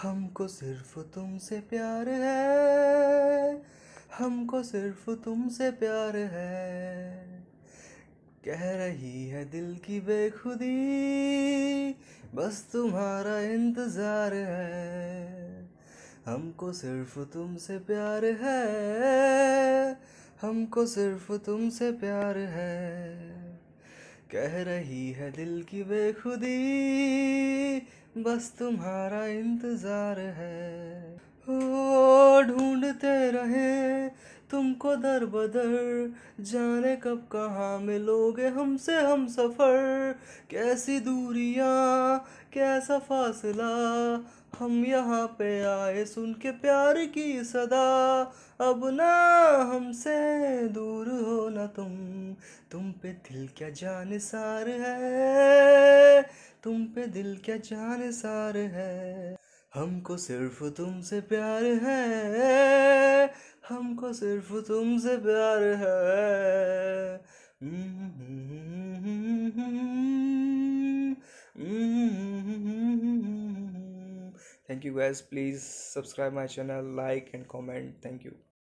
हमको सिर्फ तुमसे प्यार है हमको सिर्फ तुमसे प्यार है कह रही है दिल की बेखुदी बस तुम्हारा इंतज़ार है हमको सिर्फ तुमसे प्यार है हमको सिर्फ तुमसे प्यार है कह रही है दिल की बेखुदी बस तुम्हारा इंतज़ार है ओ ढूंढते रहे तुमको दर बदर जाने कब कहाँ मिलोगे हमसे हम सफ़र कैसी दूरियाँ कैसा फासला हम यहाँ पे आए सुन के प्यार की सदा अब ना हमसे दूर हो ना तुम तुम पे दिल क्या जान सार है तुम पे दिल क्या जान सार है हमको सिर्फ तुमसे प्यार है हमको सिर्फ तुमसे प्यार है thank you guys please subscribe my channel like and comment thank you